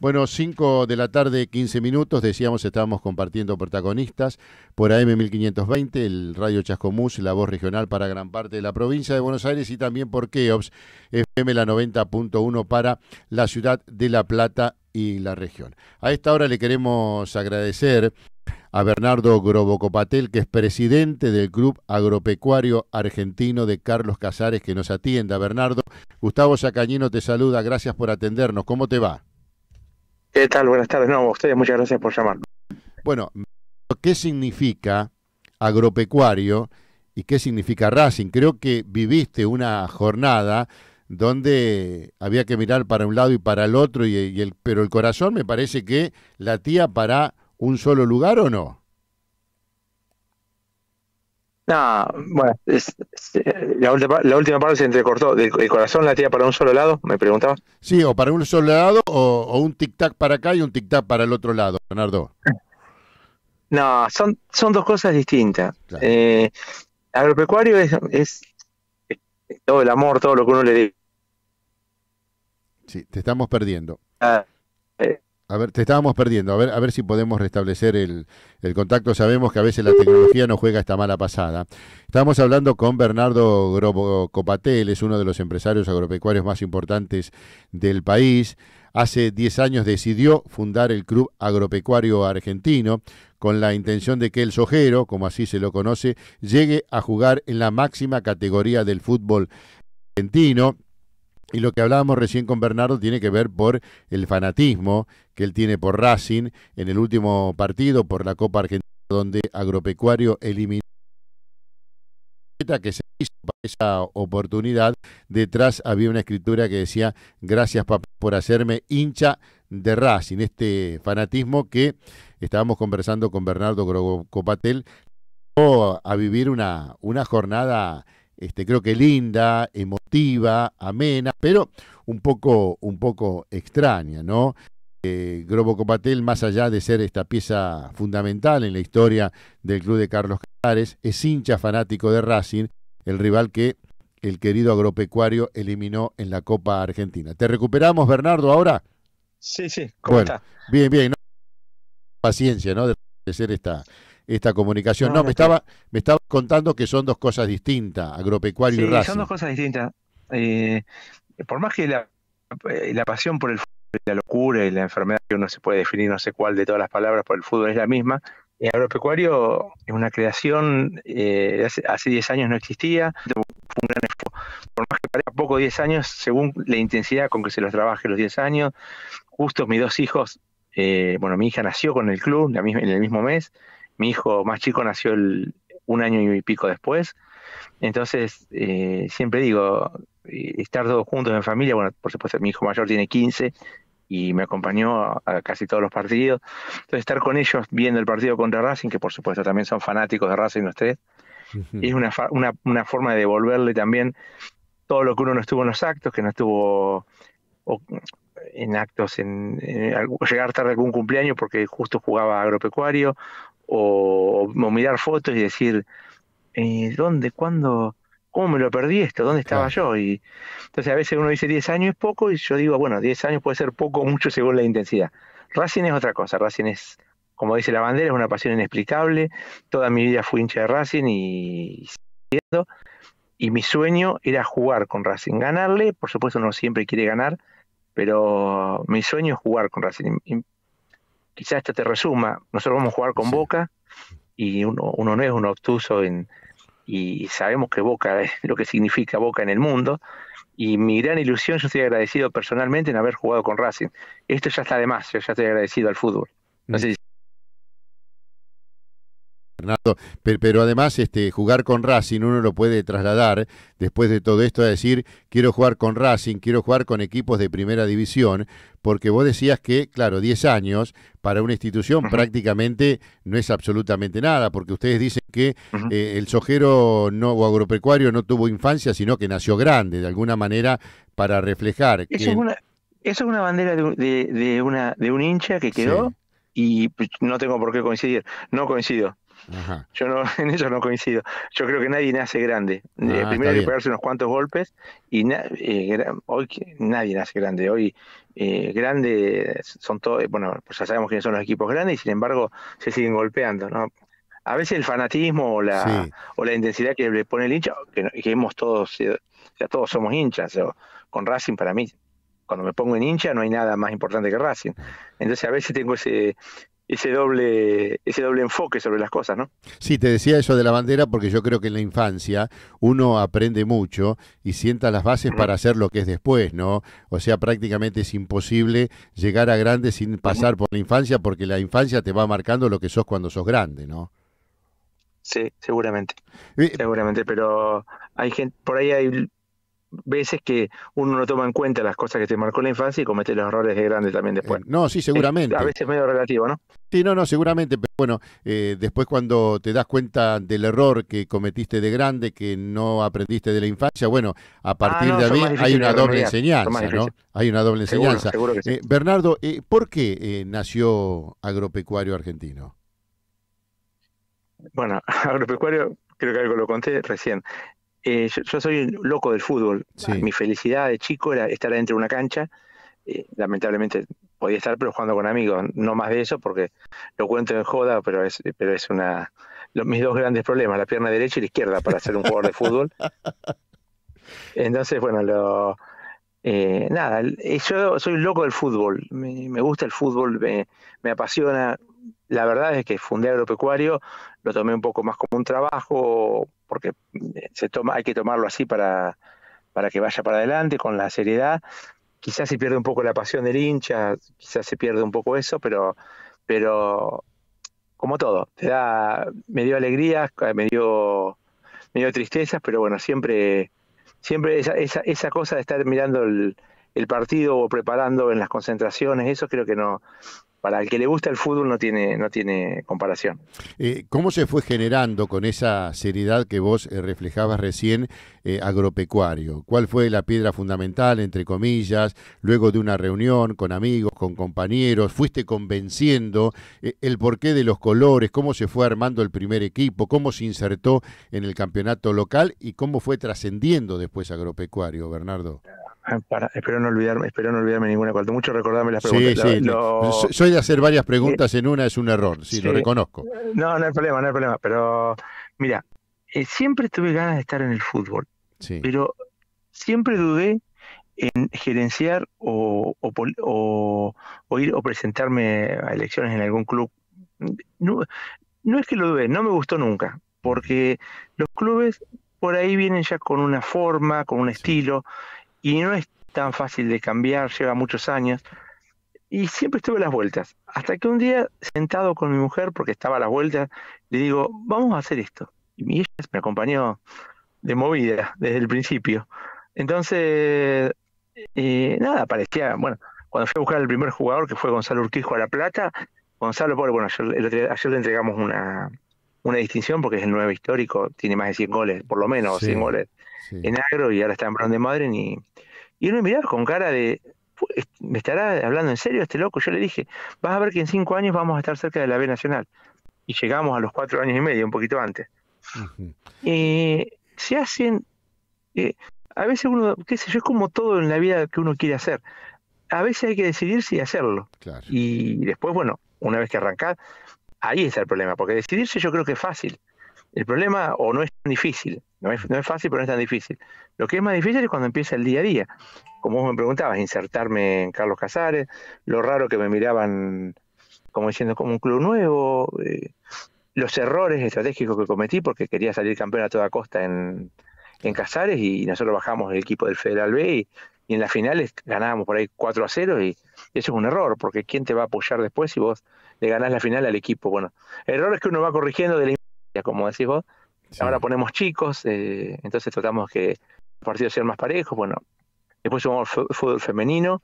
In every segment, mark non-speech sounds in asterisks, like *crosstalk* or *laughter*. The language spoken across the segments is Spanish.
Bueno, 5 de la tarde, 15 minutos, decíamos, estábamos compartiendo protagonistas por AM1520, el Radio Chascomús, la voz regional para gran parte de la provincia de Buenos Aires y también por Keops, FM la 90.1 para la ciudad de La Plata y la región. A esta hora le queremos agradecer a Bernardo Grobocopatel, que es presidente del Club Agropecuario Argentino de Carlos Casares, que nos atienda. Bernardo, Gustavo Sacañino te saluda, gracias por atendernos. ¿Cómo te va? ¿Qué tal? Buenas tardes. No, a ustedes muchas gracias por llamar. Bueno, ¿qué significa agropecuario y qué significa Racing? Creo que viviste una jornada donde había que mirar para un lado y para el otro, y, el, pero el corazón me parece que latía para un solo lugar o no. No, bueno, eh, la, última, parte se entrecortó. ¿El, corazón la latía para un solo lado? ¿Me preguntaba. Sí, o para un solo lado, o, un tic-tac para acá y un tic-tac para el otro lado, Leonardo. *laughs* No, son, son dos cosas distintas. Eh, agropecuario es, eh, todo el amor, todo lo que uno le dé. Sí, te estamos perdiendo. Ah, a ver, te estábamos perdiendo. A ver, a ver si podemos restablecer el, contacto. Sabemos que a veces la tecnología no juega esta mala pasada. Estábamos hablando con Bernardo Grobo Copatel, es uno de los empresarios agropecuarios más importantes del país. Hace 10 años decidió fundar el Club Agropecuario Argentino con la intención de que el sojero, como así se lo conoce, llegue a jugar en la máxima categoría del fútbol argentino. Y lo que hablábamos recién con Bernardo tiene que ver por el fanatismo que él tiene por Racing en el último partido por la Copa Argentina, donde Agropecuario eliminó que se hizo para esa oportunidad. Detrás había una escritura que decía, gracias papá por hacerme hincha de Racing, este fanatismo que estábamos conversando con Bernardo Copatel, a vivir una, una jornada este, creo que linda, emotiva, amena, pero un poco, un poco extraña, ¿no? Eh, Grobo Copatel, más allá de ser esta pieza fundamental en la historia del club de Carlos Casares, es hincha fanático de Racing, el rival que el querido agropecuario eliminó en la Copa Argentina. ¿Te recuperamos, Bernardo, ahora? Sí, sí, ¿cómo está? Bien, bien. Paciencia, ¿no? De ser esta, esta comunicación. No, me, estaba, me estaba contando que son dos cosas distintas, agropecuario y raza. Son dos cosas distintas. Eh, por más que eh, la, pasión por el fútbol, la locura y la enfermedad, que uno se puede definir no sé cuál de todas las palabras por el fútbol es la misma, el agropecuario es una creación, eh, hace 10 años no existía, Por más que parezca poco 10 años, según la intensidad con que se los trabaje los 10 años, justo mis dos hijos, bueno, mi hija nació con el club en el mismo mes, mi hijo más chico nació un año y pico después. Entonces, eh, siempre digo, eh, estar todos juntos en familia, bueno, por supuesto, mi hijo mayor tiene 15 y me acompañó a, casi todos los partidos. Entonces, estar con ellos viendo el partido contra Racing, que por supuesto también son fanáticos de Racing los tres, es una, forma de devolverle también todo lo que uno no estuvo en los actos, que no estuvo en actos, en, llegar tarde a algún cumpleaños porque justo jugaba agropecuario o, mirar fotos y decir, eh, ¿dónde, cuándo, cómo me lo perdí esto? ¿Dónde estaba yo? Y entonces a veces uno dice 10 años es poco y yo digo, bueno, 10 años puede ser poco o mucho según la intensidad. Racing es otra cosa, Racing es, como dice la bandera, es una pasión inexplicable, toda mi vida fui hincha de Racing y... Y mi sueño era jugar con Racing, ganarle, por supuesto uno siempre quiere ganar, pero mi sueño es jugar con Racing quizás esto te resuma, nosotros vamos a jugar con Boca y uno, no es un obtuso en, y sabemos que Boca *laughs* es lo que significa Boca en el mundo. Y mi gran ilusión, yo estoy agradecido personalmente en haber jugado con Racing. Esto ya está de más, yo ya estoy agradecido al fútbol. No mm. sé si pero, además este, jugar con Racing uno lo puede trasladar después de todo esto a decir, quiero jugar con Racing, quiero jugar con equipos de primera división, porque vos decías que, claro, 10 años para una institución prácticamente no es absolutamente nada, porque ustedes dicen que eh, el sojero no, o agropecuario no tuvo infancia, sino que nació grande, de alguna manera, para reflejar. Eso, es, una, bandera de, una, de un hincha que quedó. Y pues, no tengo por qué coincidir, no coincido yo no, *laughs* en eso no coincido. Yo creo que nadie nace grande. Ah, eh, primero hay que pegarse unos cuantos golpes y eh, hoy nadie nace grande. Hoy eh, grandes son todos, bueno, pues ya sabemos quiénes son los equipos grandes y sin embargo se siguen golpeando, ¿no? A veces el fanatismo o la, o la intensidad que le pone el hincha, que, que hemos todos, ya todos somos hinchas, con Racing para mí cuando me pongo en hincha no hay nada más importante que Racing. Ah. Entonces a veces tengo ese, ese doble, ese doble enfoque sobre las cosas, ¿no? Sí, te decía eso de la bandera porque yo creo que en la infancia uno aprende mucho y sienta las bases para hacer lo que es después, ¿no? O sea, prácticamente es imposible llegar a grande sin pasar por la infancia porque la infancia te va marcando lo que sos cuando sos grande, ¿no? Sí, seguramente. Eh, seguramente, pero hay gente, por ahí hay veces que uno no toma en cuenta las cosas que te marcó la infancia y comete los errores de grande también eh, después. no, sí, seguramente. a veces medio relativo, ¿no? Sí, no, no, seguramente, pero bueno, eh, después cuando te das cuenta del error que cometiste de grande, que no aprendiste de la infancia, bueno, a ah, partir de ahí hay una doble enseñanza, ¿no? Hay una doble enseñanza. Bernardo, eh, ¿por qué nació agropecuario argentino? Bueno, *laughs* agropecuario, creo que algo lo conté recién. Eh, yo, soy loco del fútbol. Mi felicidad de chico era estar dentro de una cancha. Eh, lamentablemente podía estar, pero jugando con amigos. No más de eso, porque lo cuento en joda, pero es, pero es una. mis dos grandes problemas, la pierna derecha y la izquierda, para ser un jugador de fútbol. *laughs* Entonces, bueno, lo. Eh, nada, yo soy loco del fútbol, me, me gusta el fútbol, me, me apasiona, la verdad es que fundé agropecuario, lo tomé un poco más como un trabajo, porque eh, se toma, hay que tomarlo así para, para que vaya para adelante, con la seriedad. Quizás se pierde un poco la pasión del hincha, quizás se pierde un poco eso, pero, pero como todo, te da, me dio alegrías, me dio, me dio tristezas, pero bueno, siempre, siempre esa, esa, esa cosa de estar mirando el, el partido o preparando en las concentraciones, eso creo que no, para el que le gusta el fútbol no tiene, no tiene comparación. Eh, ¿Cómo se fue generando con esa seriedad que vos eh, reflejabas recién eh, agropecuario? ¿Cuál fue la piedra fundamental, entre comillas, luego de una reunión con amigos, con compañeros? ¿Fuiste convenciendo eh, el porqué de los colores? ¿Cómo se fue armando el primer equipo? ¿Cómo se insertó en el campeonato local? ¿Y cómo fue trascendiendo después agropecuario, Bernardo? Ah, espero no olvidarme, espero no olvidarme ninguna. Cuanto mucho recordarme las preguntas. Soy de hacer varias preguntas en una, es un error, sí, lo reconozco. No, no hay problema, no hay problema. Pero, mira, eh, siempre tuve ganas de estar en el fútbol. Pero siempre dudé en gerenciar o, o, ir o presentarme a elecciones en algún club. No, es que lo dudé, no me gustó nunca, porque los clubes por ahí vienen ya con una forma, con un estilo y no es tan fácil de cambiar, lleva muchos años. Y siempre estuve a las vueltas. Hasta que un día, sentado con mi mujer, porque estaba a las vueltas, le digo, vamos a hacer esto. Y ella me acompañó de movida desde el principio. Entonces, eh, nada, parecía, bueno, cuando fui a buscar el primer jugador, que fue Gonzalo Urquijo a La Plata, Gonzalo, bueno, ayer le entregamos una, una distinción porque es el nuevo histórico, tiene más de 100 goles, por lo menos 100 goles en agro y ahora está en Brown de madre, Y, y uno mirar con cara de, ¿me estará hablando en serio este loco? Yo le dije, vas a ver que en 5 años vamos a estar cerca de la B Nacional. Y llegamos a los 4 años y medio, un poquito antes. se hacen, eh, a veces uno, qué sé yo, es como todo en la vida que uno quiere hacer. A veces hay que decidir si hacerlo. Y después, bueno, una vez que arrancás, Ahí está el problema, porque decidirse yo creo que es fácil. El problema o no es tan difícil, no es, no es fácil, pero no es tan difícil. Lo que es más difícil es cuando empieza el día a día. Como vos me preguntabas, insertarme en Carlos Casares, lo raro que me miraban como diciendo como un club nuevo, eh, los errores estratégicos que cometí porque quería salir campeón a toda costa en, Casares y nosotros bajamos el equipo del Federal B y, y en las finales ganábamos por ahí 4 a 0 y eso es un error porque ¿quién te va a apoyar después si vos le ganar la final al equipo. Bueno, errores que uno va corrigiendo de la infancia, como decís vos. Ahora ponemos chicos, eh, entonces tratamos que los partidos sean más parejos. Bueno, después jugamos fútbol femenino,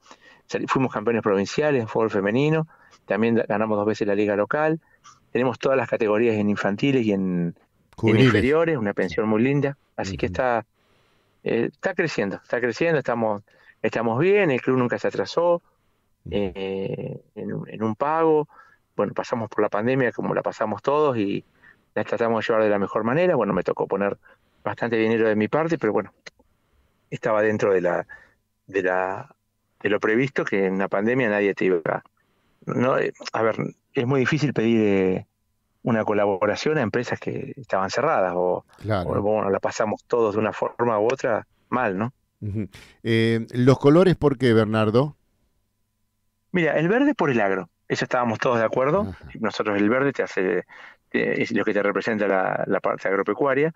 fuimos campeones provinciales en fútbol femenino, también ganamos dos veces la liga local. Tenemos todas las categorías en infantiles y en, inferiores, una pensión muy linda. Así que está, eh, está creciendo, está creciendo, estamos, estamos bien, el club nunca se atrasó eh, en, en, un pago bueno, pasamos por la pandemia como la pasamos todos y la tratamos de llevar de la mejor manera. Bueno, me tocó poner bastante dinero de mi parte, pero bueno, estaba dentro de la de la de lo previsto que en la pandemia nadie te iba. No, eh, a ver, es muy difícil pedir eh, una colaboración a empresas que estaban cerradas o, bueno, la pasamos todos de una forma u otra mal, ¿no? Eh, los colores, ¿por qué, Bernardo? Mira, el verde por el agro eso estábamos todos de acuerdo. Nosotros el verde te hace, es lo que te representa la, parte agropecuaria.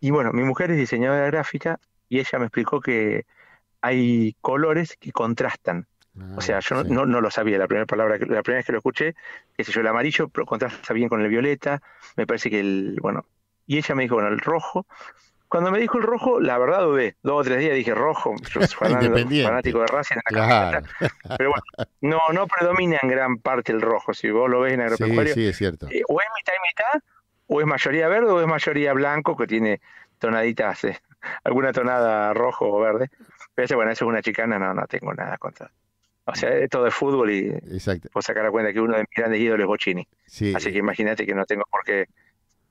Y bueno, mi mujer es diseñadora gráfica y ella me explicó que hay colores que contrastan. o sea, ah, yo no, lo sabía, la primera palabra, la primera vez que lo escuché, qué yo, el amarillo contrasta bien con el violeta, me parece que el, bueno, y ella me dijo, bueno, el rojo cuando me dijo el rojo, la verdad dudé. Dos o tres días dije rojo, yo fanático, de Racing claro. Pero bueno, no, no predomina en gran parte el rojo. Si vos lo ves en agropecuario, sí, es cierto. Eh, o es mitad y mitad, o es mayoría verde, o es mayoría blanco, que tiene tonaditas, eh, alguna tonada rojo o verde. Pero bueno, eso es una chicana, no, no tengo nada contra. O sea, esto de fútbol y Exacto. vos sacar a cuenta que uno de mis grandes ídolos es Bocini. Así que imagínate que no tengo por qué.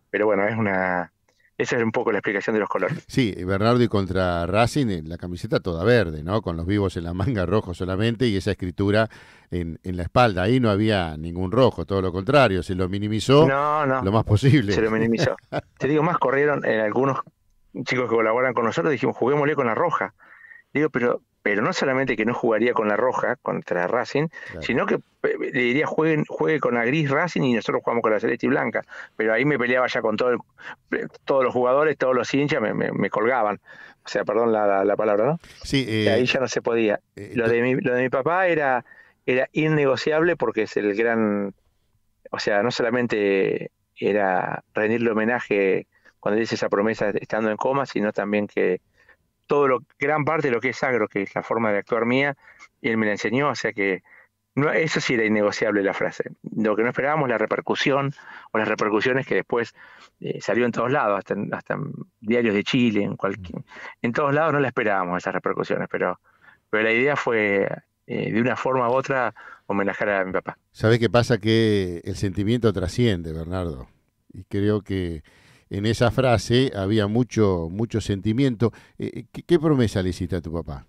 Pero bueno, es una esa es un poco la explicación de los colores. Sí, Bernardo y contra Racing, la camiseta toda verde, ¿no? Con los vivos en la manga rojo solamente y esa escritura en, en la espalda. Ahí no había ningún rojo, todo lo contrario, se lo minimizó lo más posible. Se lo minimizó. *laughs* Te digo más, corrieron en eh, algunos chicos que colaboran con nosotros, dijimos, juguémosle con la roja. Digo, pero pero no solamente que no jugaría con la roja contra Racing, sino que eh, le diría juegue con la gris Racing y nosotros jugamos con la celeste y blanca. Pero ahí me peleaba ya con eh, todos los jugadores, todos los hinchas, me, colgaban. O sea, perdón la, palabra, ¿no? Sí. Eh, ahí ya no se podía. lo, de mi, lo de mi papá era, era innegociable porque es el gran. O sea, no solamente era rendirle homenaje cuando dice esa promesa estando en coma, sino también que todo lo, gran parte de lo que es agro, que es la forma de actuar mía, y él me la enseñó, o sea que no, eso sí era innegociable la frase. Lo que no esperábamos, la repercusión o las repercusiones que después eh, salió en todos lados, hasta en, diarios de Chile, en, cualquier, en todos lados no la esperábamos esas repercusiones, pero, pero la idea fue eh, de una forma u otra homenajear a mi papá. ¿Sabe qué pasa? Que el sentimiento trasciende, Bernardo. Y creo que en esa frase había mucho, mucho sentimiento. Eh, eh, ¿qué, promesa le hiciste a tu papá?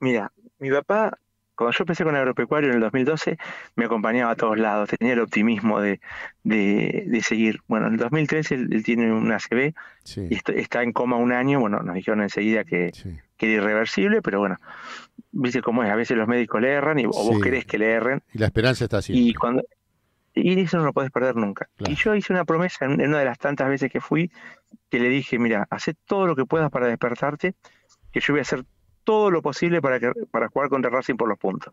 Mira, mi papá, cuando yo empecé con agropecuario en el 2012, me acompañaba a todos lados, tenía el optimismo de, seguir. Bueno, en el 2013 él, tiene un ACV y está, en coma un año, bueno, nos dijeron enseguida que, que era irreversible, pero bueno, viste cómo es, a veces los médicos le erran y, o vos querés que le erren. Y la esperanza está así. Y cuando, y eso no lo puedes perder nunca. Y yo hice una promesa en una de las tantas veces que fui, que le dije, mira, haz todo lo que puedas para despertarte, que yo voy a hacer todo lo posible para, que, para jugar contra Racing por los puntos.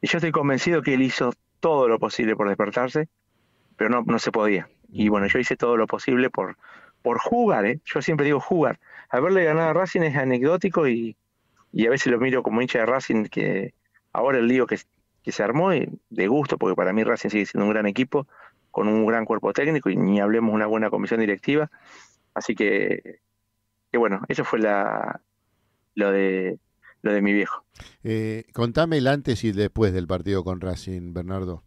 Y yo estoy convencido que él hizo todo lo posible por despertarse, pero no, no se podía. Y bueno, yo hice todo lo posible por, por jugar, ¿eh? yo siempre digo jugar. Haberle ganado a Racing es anecdótico y, y a veces lo miro como hincha de Racing, que ahora el lío que que se armó y eh, de gusto, porque para mí Racing sigue siendo un gran equipo, con un gran cuerpo técnico y ni hablemos una buena comisión directiva. Así que, bueno, eso fue lo, de, lo de mi viejo. Eh, contame el antes y después del partido con Racing, Bernardo.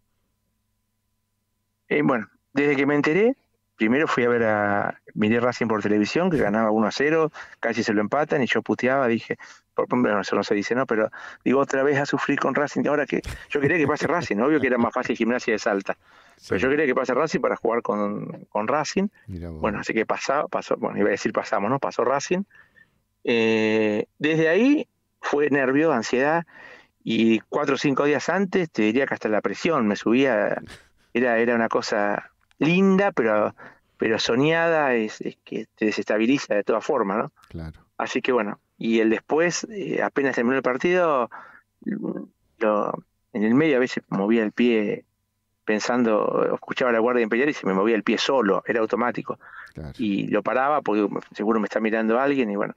Eh, bueno, desde que me enteré, primero fui a ver a. Miré Racing por televisión, que ganaba 1 a 0, casi se lo empatan y yo puteaba, dije. Bueno, eso no se dice, ¿no? Pero digo, otra vez a sufrir con Racing. Ahora que yo quería que pase Racing, obvio que era más fácil gimnasia de Salta. Pero yo quería que pase Racing para jugar con, con Racing. Bueno, así que pasó pasó, bueno, iba a decir pasamos, ¿no? Pasó Racing. Eh, desde ahí fue nervio, ansiedad. Y cuatro o cinco días antes, te diría que hasta la presión me subía. Era, era una cosa linda, pero pero soñada es, que te desestabiliza de todas formas, ¿no? Claro. Así que bueno, y el después, eh, apenas terminó el partido, en el medio a veces movía el pie pensando, escuchaba la Guardia Imperial y se me movía el pie solo, era automático. Y lo paraba porque seguro me está mirando alguien y bueno.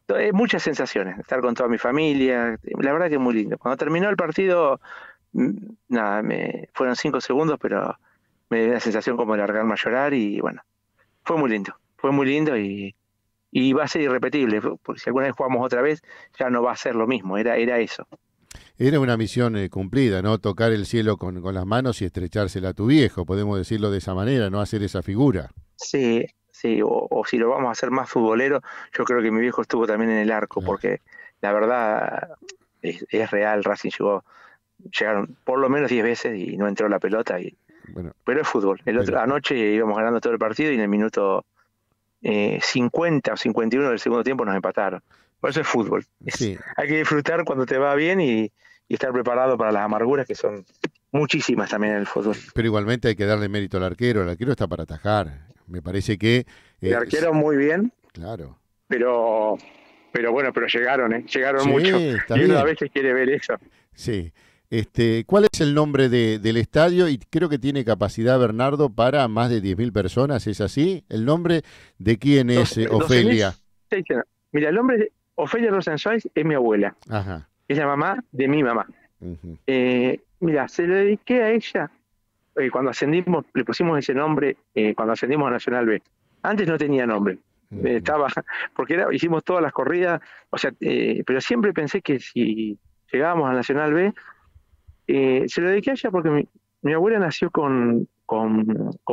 Entonces, eh, muchas sensaciones, estar con toda mi familia, la verdad que es muy lindo. Cuando terminó el partido, mm, nada, me, fueron cinco segundos, pero me dio la sensación como de largarme a llorar y bueno, fue muy lindo, fue muy lindo y, va a ser irrepetible, porque si alguna vez jugamos otra vez ya no va a ser lo mismo, era, era eso. Era una misión eh, cumplida, ¿no? Tocar el cielo con, las manos y estrechársela a tu viejo, podemos decirlo de esa manera, no hacer esa figura. Sí, sí, o, si lo vamos a hacer más futbolero, yo creo que mi viejo estuvo también en el arco, porque la verdad es, real, Racing llegó, llegaron por lo menos 10 veces y no entró la pelota y pero es fútbol. El otro, anoche íbamos ganando todo el partido y en el minuto 50 eh, o 51 del segundo tiempo nos empataron. Por eso es fútbol. Hay que disfrutar cuando te va bien y, estar preparado para las amarguras que son muchísimas también en el fútbol. Pero igualmente hay que darle mérito al arquero. El arquero está para atajar. Me parece que. Eh, el arquero muy bien. Claro. Pero, pero bueno, pero llegaron, ¿eh? Llegaron mucho. Y uno a veces quiere ver eso. Sí. Este, ¿Cuál es el nombre de, del estadio? Y creo que tiene capacidad, Bernardo, para más de 10.000 personas, ¿es así? ¿El nombre de quién es eh, Ofelia? Mira, el nombre de Ofelia Rosenzweig es mi abuela. Es la mamá de mi mamá. Eh, mira, se le dediqué a ella eh, cuando ascendimos, le pusimos ese nombre cuando ascendimos a Nacional B. Antes no tenía nombre. Estaba, *laughs* porque hicimos todas las corridas, o sea, pero siempre pensé que si llegábamos a Nacional B eh, se lo dediqué a ella porque mi, abuela nació con,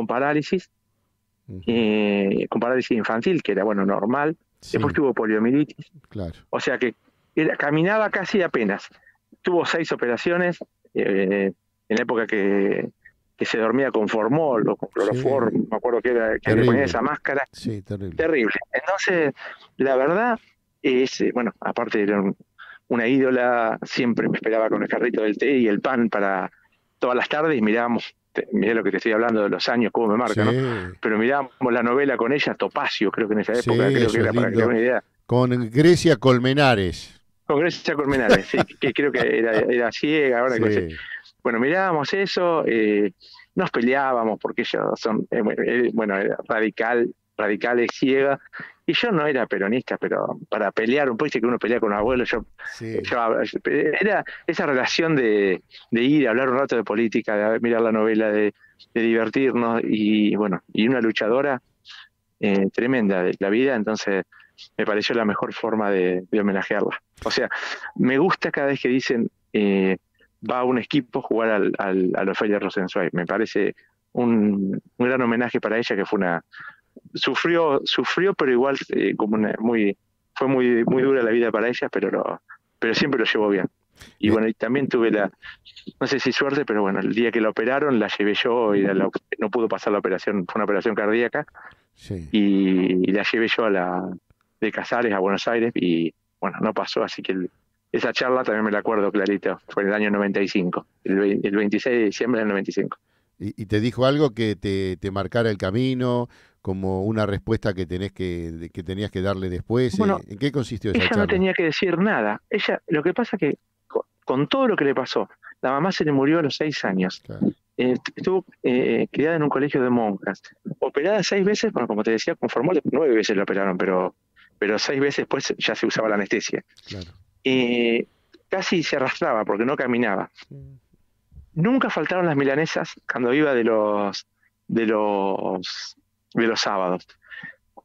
parálisis, eh, con parálisis infantil, que era, bueno, normal. Después tuvo poliomielitis. O sea que caminaba casi apenas. Tuvo seis operaciones eh, en la época que, se dormía con formol o con cloroform, me acuerdo que, era, que le ponía esa máscara. Sí, terrible. Terrible. Entonces, la verdad es, bueno, aparte de una ídola, siempre me esperaba con el carrito del té y el pan para todas las tardes, mirábamos, mirá lo que te estoy hablando de los años, cómo me marca, Pero mirábamos la novela con ella, Topacio, creo que en esa época, creo que era para que una idea. Con Grecia Colmenares. Con Grecia Colmenares, que creo que era, ciega, Bueno, mirábamos eso, eh, nos peleábamos porque ellos son, eh, eh, bueno, era radical Radicales, ciega. Y yo no era peronista, pero para pelear, un poquito que uno pelea con un abuelo, yo, eh, ah, eh, era esa relación de, ir, a hablar un rato de política, de mirar la novela, de, divertirnos y bueno, y una luchadora eh, tremenda de la vida, entonces me pareció la mejor forma de, homenajearla. O sea, me gusta cada vez que dicen va a un equipo jugar al, los al rosenzweig Me parece un, gran homenaje para ella, que fue una, sufrió, sufrió, pero igual eh, como muy, fue muy, muy dura la vida para ella, pero pero siempre lo llevó bien. Y bueno, y también tuve la, no sé si suerte, pero bueno, el día que la operaron la llevé yo y no pudo pasar la operación, fue una operación cardíaca. Y, la llevé yo a la de Casares a Buenos Aires y bueno, no pasó, así que esa charla también me la acuerdo clarito, fue en el año 95, el, 26 de diciembre del 95. ¿Y, ¿Y, te dijo algo que te, te marcara el camino como una respuesta que tenés que, que tenías que darle después. Eh, ¿En qué consistió esa ella no tenía que decir nada. Ella, lo que pasa que con, todo lo que le pasó, la mamá se le murió a los seis años. Eh, estuvo eh, criada en un colegio de monjas, operada seis veces, bueno, como te decía, con nueve veces la operaron, pero, pero seis veces después ya se usaba la anestesia. y casi se arrastraba porque no caminaba. Nunca faltaron las milanesas cuando iba de los de los de los sábados.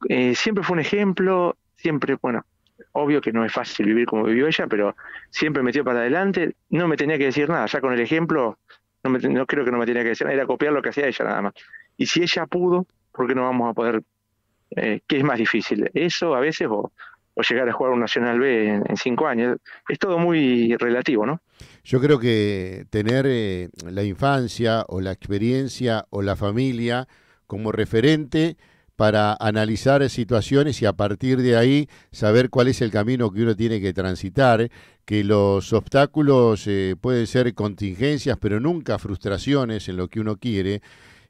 Eh, siempre fue un ejemplo, siempre, bueno, obvio que no es fácil vivir como vivió ella, pero siempre metió para adelante, no me tenía que decir nada, ya con el ejemplo, no, creo que no me tenía que decir nada, era copiar lo que hacía ella nada más. Y si ella pudo, ¿por qué no vamos a poder? Eh, ¿Qué es más difícil? ¿Eso a veces o, llegar a jugar un Nacional B en, cinco años? Es todo muy relativo, ¿no? Yo creo que tener eh, la infancia o la experiencia o la familia como referente para analizar situaciones y a partir de ahí saber cuál es el camino que uno tiene que transitar, que los obstáculos eh, pueden ser contingencias, pero nunca frustraciones en lo que uno quiere.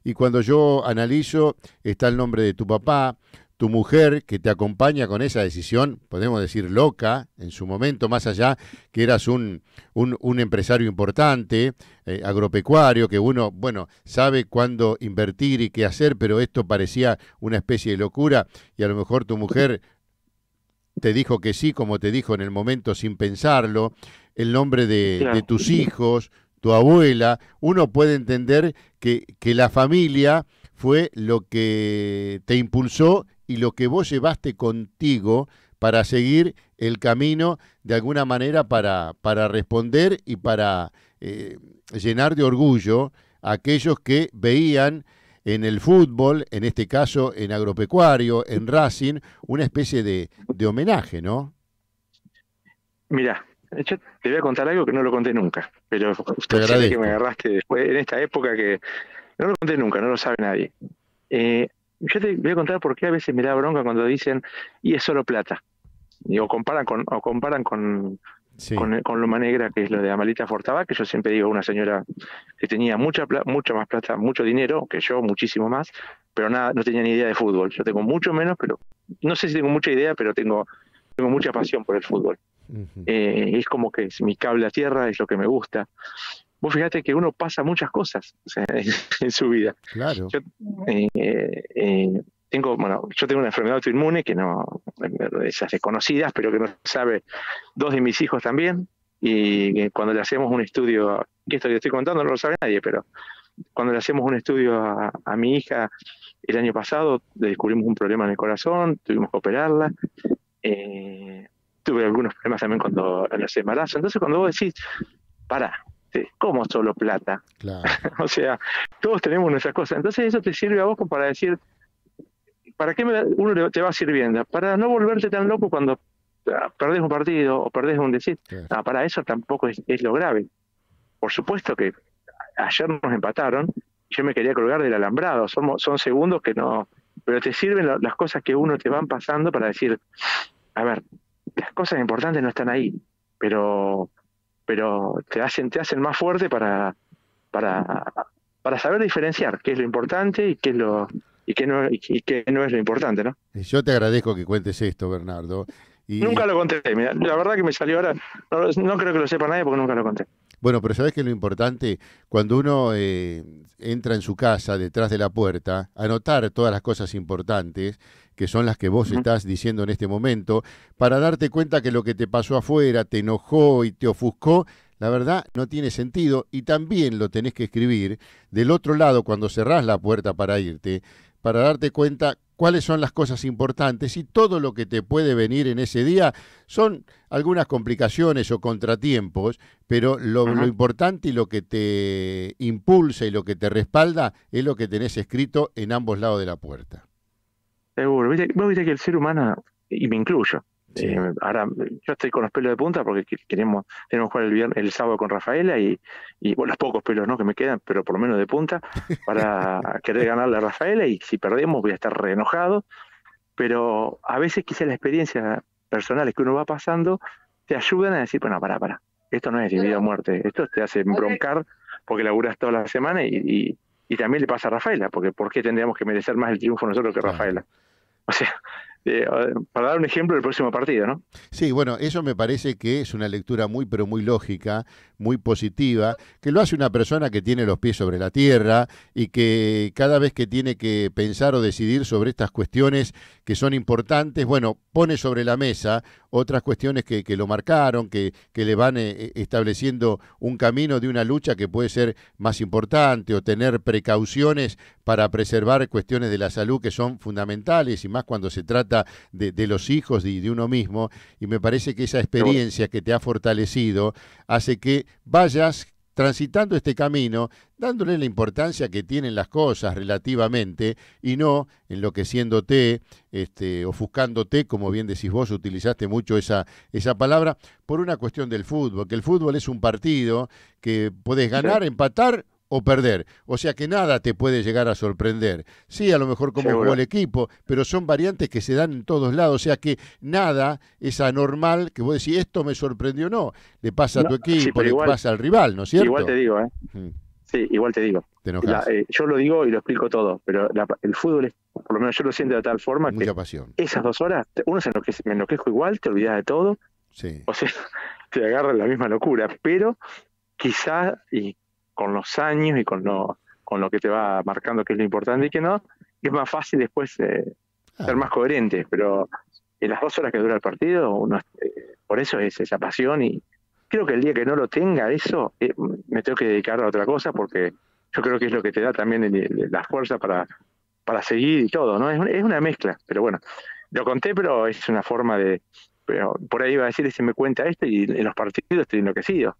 Y cuando yo analizo, está el nombre de tu papá, tu mujer que te acompaña con esa decisión, podemos decir loca, en su momento, más allá que eras un, empresario importante, eh, agropecuario, que uno, bueno, sabe cuándo invertir y qué hacer, pero esto parecía una especie de locura y a lo mejor tu mujer te dijo que sí, como te dijo en el momento sin pensarlo, el nombre de, tus hijos, tu abuela, uno puede entender que, que la familia fue lo que te impulsó y lo que vos llevaste contigo para seguir el camino de alguna manera para, para responder y para eh, llenar de orgullo a aquellos que veían en el fútbol, en este caso en agropecuario, en Racing, una especie de, homenaje, ¿no? Mira, yo te voy a contar algo que no lo conté nunca, pero usted que me agarraste después, en esta época que no lo conté nunca, no lo sabe nadie. Eh, yo te voy a contar por qué a veces me da bronca cuando dicen, y es solo plata. Y, o comparan con, o comparan con, con, Loma Negra, que es lo de Amalita Fortaba, que yo siempre digo, una señora que tenía mucha, mucha más plata, mucho dinero, que yo, muchísimo más, pero nada, no tenía ni idea de fútbol. Yo tengo mucho menos, pero no sé si tengo mucha idea, pero tengo, tengo mucha pasión por el fútbol. Eh, es como que es mi cable a tierra, es lo que me gusta vos fíjate que uno pasa muchas cosas *laughs* en, su vida. Claro. Yo, eh, eh, tengo, bueno, yo tengo una enfermedad autoinmune que no, esas desconocidas, pero que no sabe, dos de mis hijos también, y eh, cuando le hacemos un estudio, que esto le estoy contando no lo sabe nadie, pero cuando le hacemos un estudio a, mi hija el año pasado, descubrimos un problema en el corazón, tuvimos que operarla. tuve algunos problemas también cuando las embarazo Entonces, cuando vos decís, para, ¿cómo solo plata? *laughs* o sea, todos tenemos nuestras cosas. Entonces eso te sirve a vos para decir, ¿para qué uno te va sirviendo? Para no volverte tan loco cuando ah, perdés un partido o perdés un decir. Ah, para eso tampoco es, lo grave. Por supuesto que ayer nos empataron, yo me quería colgar del alambrado, son segundos que no... Pero te sirven las cosas que uno te van pasando para decir, a ver, las cosas importantes no están ahí, pero pero te hacen, te hacen más fuerte para, para, saber diferenciar qué es lo importante y qué es lo y qué no, y qué no es lo importante, ¿no? Yo te agradezco que cuentes esto, Bernardo. Y... Nunca lo conté, la verdad que me salió ahora, no creo que lo sepa nadie porque nunca lo conté. Bueno, pero sabes que lo importante, cuando uno eh, entra en su casa, detrás de la puerta, anotar todas las cosas importantes, que son las que vos estás diciendo en este momento, para darte cuenta que lo que te pasó afuera te enojó y te ofuscó, la verdad no tiene sentido y también lo tenés que escribir del otro lado cuando cerrás la puerta para irte, para darte cuenta cuáles son las cosas importantes y todo lo que te puede venir en ese día son algunas complicaciones o contratiempos, pero lo, importante y lo que te impulsa y lo que te respalda es lo que tenés escrito en ambos lados de la puerta. Seguro, vos viste que el ser humano, y me incluyo, eh, ahora yo estoy con los pelos de punta porque queremos, jugar el, viernes, el sábado con Rafaela y, los pocos pelos ¿no? que me quedan, pero por lo menos de punta, *laughs* para querer ganarle a Rafaela y si perdemos voy a estar re enojado. Pero a veces quizás las experiencias personales que uno va pasando te ayudan a decir, bueno, pará, pará, esto no es de vida o muerte, esto te hace broncar porque laburas toda la semana y, y, también le pasa a Rafaela, porque ¿por qué tendríamos que merecer más el triunfo nosotros que Rafaela? O sea, eh, para dar un ejemplo del próximo partido, ¿no? Sí, bueno, eso me parece que es una lectura muy, pero muy lógica, muy positiva, que lo hace una persona que tiene los pies sobre la tierra y que cada vez que tiene que pensar o decidir sobre estas cuestiones que son importantes, bueno, pone sobre la mesa otras cuestiones que, lo marcaron, que, le van eh, eh, estableciendo un camino de una lucha que puede ser más importante o tener precauciones para preservar cuestiones de la salud que son fundamentales y más cuando se trata de, los hijos y de, uno mismo. Y me parece que esa experiencia que te ha fortalecido hace que vayas transitando este camino, dándole la importancia que tienen las cosas relativamente y no enloqueciéndote, este, ofuscándote, como bien decís vos, utilizaste mucho esa, esa palabra, por una cuestión del fútbol, que el fútbol es un partido que puedes ganar, empatar o perder. O sea que nada te puede llegar a sorprender. Sí, a lo mejor como jugó el equipo, pero son variantes que se dan en todos lados. O sea que nada es anormal que vos decís, esto me sorprendió o no. Le pasa a tu equipo, le pasa al rival, ¿no es cierto? Igual te digo, ¿eh? Mm. Sí, igual te digo. ¿Te eh, yo lo digo y lo explico todo, pero el fútbol, por lo menos yo lo siento de tal forma que esas dos horas, uno se enloquece, me igual, te olvidas de todo, sí. o sea, *laughs* te agarra la misma locura, pero quizás, y con los años y con lo, con lo que te va marcando que es lo importante y qué no, es más fácil después eh, ser más coherente, pero en las dos horas que dura el partido, uno, eh, por eso es esa pasión y creo que el día que no lo tenga eso, eh, me tengo que dedicar a otra cosa porque yo creo que es lo que te da también la fuerza para, para seguir y todo, ¿no? es una mezcla, pero bueno, lo conté, pero es una forma de, pero por ahí iba a decir, se me cuenta esto y en los partidos estoy enloquecido.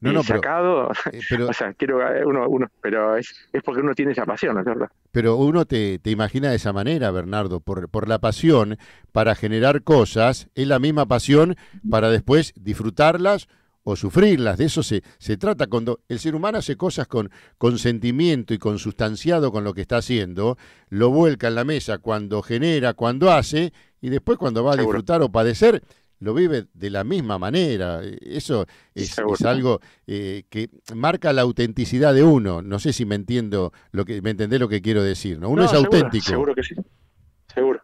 No, no, sacado, eh, *laughs* pero, o sea, quiero eh, uno, pero es, porque uno tiene esa pasión, ¿no es verdad? Pero uno te, te imagina de esa manera, Bernardo, por, por la pasión para generar cosas, es la misma pasión para después disfrutarlas o sufrirlas. De eso se, se, trata. Cuando el ser humano hace cosas con, con sentimiento y consustanciado con lo que está haciendo, lo vuelca en la mesa cuando genera, cuando hace, y después cuando va a disfrutar o padecer, lo vive de la misma manera. Eso es, algo eh, que marca la autenticidad de uno. No sé si me entiendo lo que me lo que quiero decir. ¿no? Uno es auténtico. Seguro que sí. Seguro.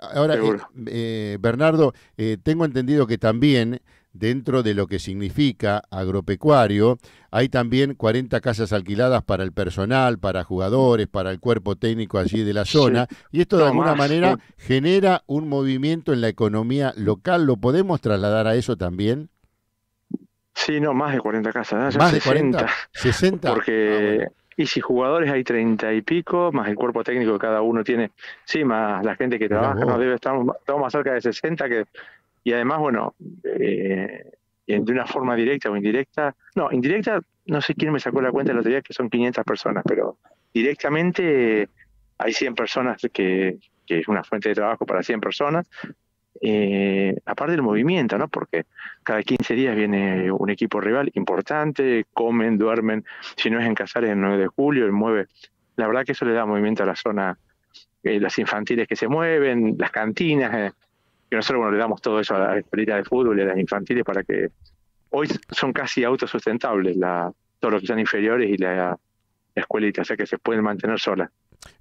Ahora, eh, eh, Bernardo, tengo entendido que también dentro de lo que significa agropecuario. Hay también 40 casas alquiladas para el personal, para jugadores, para el cuerpo técnico allí de la zona. Y esto de alguna manera genera un movimiento en la economía local. ¿Lo podemos trasladar a eso también? Sí, no, más de 40 casas. Más de 40. 60. Porque... Ah, y si jugadores hay treinta y pico, más el cuerpo técnico que cada uno tiene, sí, más la gente que trabaja, estamos más cerca de 60 que y además, bueno, eh, de una forma directa o indirecta, no, indirecta, no sé quién me sacó la cuenta el otro día que son 500 personas, pero directamente hay 100 personas que, es una fuente de trabajo para 100 personas, eh, aparte del movimiento, ¿no? Porque cada 15 días viene un equipo rival importante, comen, duermen, si no es en Casares el 9 de julio, el mueve. La verdad que eso le da movimiento a la zona, eh, las infantiles que se mueven, las cantinas, que nosotros bueno, le damos todo eso a las escuelitas de fútbol y a las infantiles para que hoy son casi autosustentables la, todos los que inferiores y la, escuelitas, escuelita, o sea que se pueden mantener solas.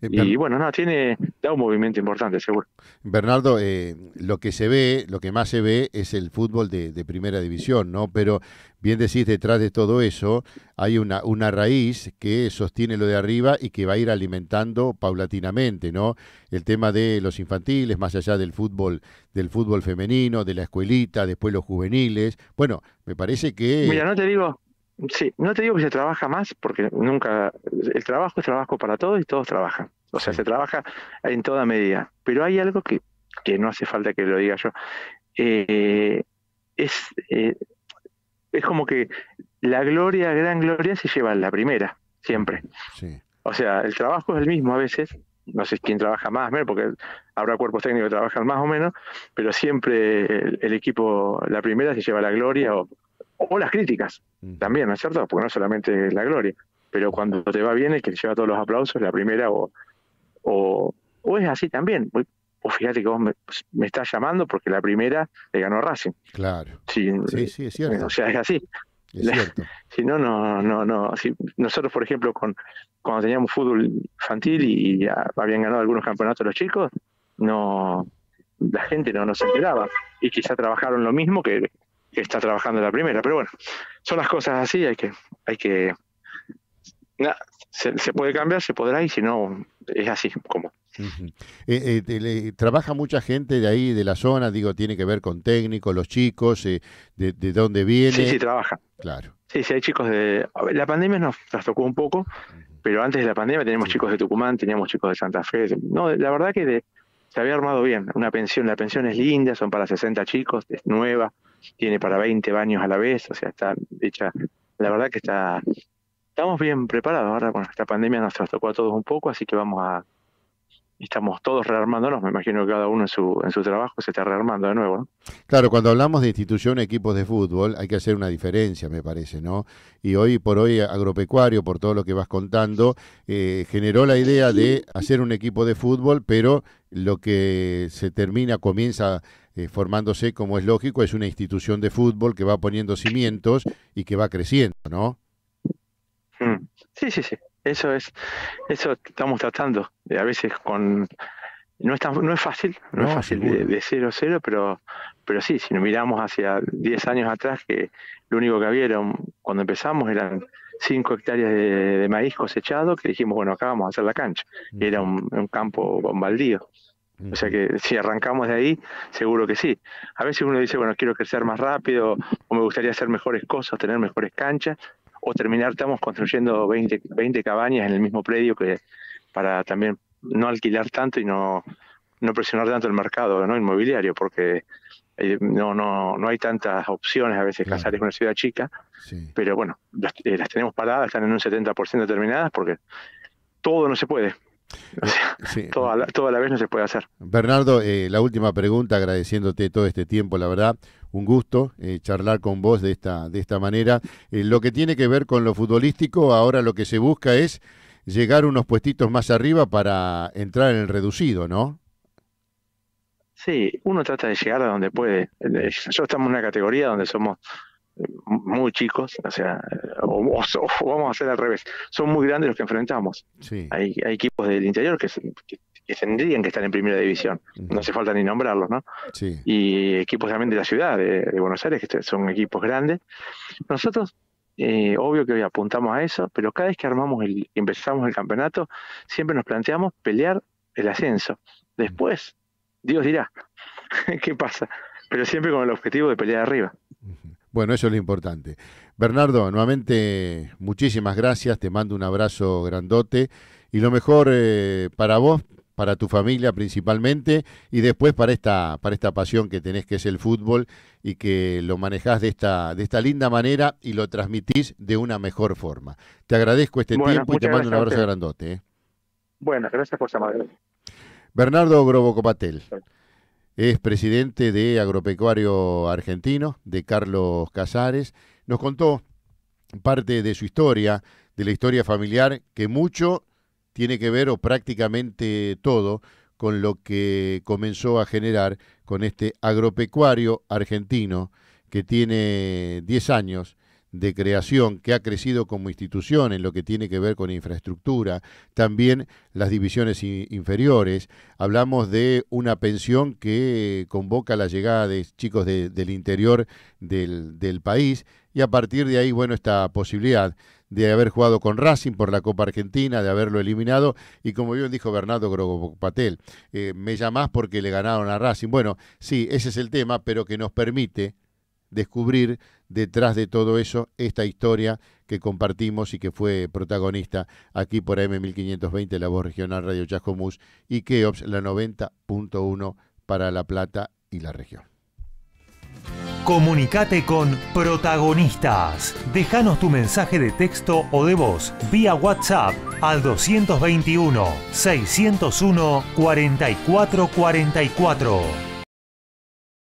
Eh, y bueno, no, tiene, da un movimiento importante, seguro. Bernardo, eh, lo que se ve, lo que más se ve es el fútbol de, primera división, ¿no? Pero bien decís, detrás de todo eso hay una, una raíz que sostiene lo de arriba y que va a ir alimentando paulatinamente, ¿no? El tema de los infantiles, más allá del fútbol, del fútbol femenino, de la escuelita, después los juveniles. Bueno, me parece que... Mira, no te digo, Sí, no te digo que se trabaja más porque nunca, el trabajo es trabajo para todos y todos trabajan. O sea, se trabaja en toda medida. Pero hay algo que, no hace falta que lo diga yo. Eh, es, eh, es como que la gloria, gran gloria, se lleva la primera, siempre. Sí. O sea, el trabajo es el mismo a veces. No sé quién trabaja más, porque habrá cuerpos técnicos que trabajan más o menos, pero siempre el, el equipo, la primera, se lleva la gloria o o las críticas mm. también, ¿no es cierto? Porque no solamente es la gloria, pero cuando te va bien el que lleva todos los aplausos, la primera, o, o, es así también. O fíjate que vos me, estás llamando porque la primera le ganó Racing. Claro. Sí, sí, es eh, cierto. O sea, es así. Es cierto. *laughs* Si no, no, no, no. nosotros, por ejemplo, con, cuando teníamos fútbol infantil y, habían ganado algunos campeonatos los chicos, no la gente no nos enteraba y quizá trabajaron lo mismo que está trabajando la primera. Pero bueno, son las cosas así, hay que, hay que. se, puede cambiar, se podrá, y si no, es así como. Eh, eh, trabaja mucha gente de ahí, de la zona, digo, tiene que ver con técnicos, los chicos, eh, de, dónde viene. Sí, sí, trabaja. Claro. Sí, sí, hay chicos de... La pandemia nos, tocó un poco, pero antes de la pandemia teníamos chicos de Tucumán, teníamos chicos de Santa Fe. No, la verdad que se había armado bien, una pensión, la pensión es linda, son para 60 chicos, es nueva, tiene para 20 baños a la vez, o sea, está hecha, la verdad que está, estamos bien preparados. Ahora con esta pandemia nos trastocó a todos un poco, así que vamos a, estamos todos rearmándonos, me imagino que cada uno en su, en su trabajo se está rearmando de nuevo. ¿no? Claro, cuando hablamos de institución, equipos de fútbol, hay que hacer una diferencia, me parece, ¿no? Y hoy por hoy, agropecuario, por todo lo que vas contando, eh, generó la idea de hacer un equipo de fútbol, pero lo que se termina, comienza eh, formándose, como es lógico, es una institución de fútbol que va poniendo cimientos y que va creciendo, ¿no? Mm. Sí, sí, sí. Eso es, eso estamos tratando. Eh, a veces con no es no es fácil, no, es fácil de, cero a cero, pero pero sí, si nos miramos hacia 10 años atrás, que lo único que había cuando empezamos eran 5 hectáreas de, maíz cosechado, que dijimos, bueno, acá vamos a hacer la cancha. Era un, un campo baldío. O sea que si arrancamos de ahí, seguro que sí. A veces uno dice, bueno, quiero crecer más rápido, o me gustaría hacer mejores cosas, tener mejores canchas, o terminar, estamos construyendo 20, 20 cabañas en el mismo predio que para también no alquilar tanto y no, no presionar tanto el mercado inmobiliario, porque eh, no, no, no hay tantas opciones. A veces casar Casares es una ciudad chica, pero bueno, las, eh, las tenemos paradas, están en un 70% terminadas porque todo no se puede. *laughs* toda, la, vez no se puede hacer. Bernardo, eh, la última pregunta, agradeciéndote todo este tiempo, la verdad, un gusto eh, charlar con vos de esta, de esta manera. Eh, lo que tiene que ver con lo futbolístico, ahora lo que se busca es llegar unos puestitos más arriba para entrar en el reducido, ¿no? Sí, uno trata de llegar a donde puede. Yo estamos en una categoría donde somos muy chicos, o sea, vamos a hacer al revés, son muy grandes los que enfrentamos. Hay, hay, equipos del interior que, tendrían que estar en primera división, no hace falta ni nombrarlos, ¿no? Y equipos también de la ciudad, de, Buenos Aires, que este, son equipos grandes. Nosotros, eh, obvio que hoy apuntamos a eso, pero cada vez que armamos el, empezamos el campeonato, siempre nos planteamos pelear el ascenso. Después, Dios dirá, *laughs* ¿qué pasa? Pero siempre con el objetivo de pelear arriba. Bueno, eso es lo importante. Bernardo, nuevamente muchísimas gracias, te mando un abrazo grandote y lo mejor eh, para vos, para tu familia principalmente y después para esta para esta pasión que tenés que es el fútbol y que lo manejás de esta de esta linda manera y lo transmitís de una mejor forma. Te agradezco este tiempo y te mando un abrazo grandote. Eh. Bueno, gracias por madre. Bernardo Grobo es presidente de Agropecuario Argentino, de Carlos Casares. Nos contó parte de su historia, de la historia familiar, que mucho tiene que ver o prácticamente todo con lo que comenzó a generar con este agropecuario argentino que tiene 10 años de creación que ha crecido como institución en lo que tiene que ver con infraestructura, también las divisiones inferiores, hablamos de una pensión que eh, convoca la llegada de chicos del interior del, país y a partir de ahí, bueno, esta posibilidad de haber jugado con Racing por la Copa Argentina, de haberlo eliminado, y como bien dijo Bernardo Grogopatel, Patel eh, me llamás porque le ganaron a Racing. Bueno, sí, ese es el tema, pero que nos permite descubrir detrás de todo eso esta historia que compartimos y que fue protagonista aquí por M1520, la voz regional Radio Chascomús y Keops, la 90.1 para La Plata y la región. Comunicate con protagonistas. Déjanos tu mensaje de texto o de voz vía WhatsApp al 221 601 4444.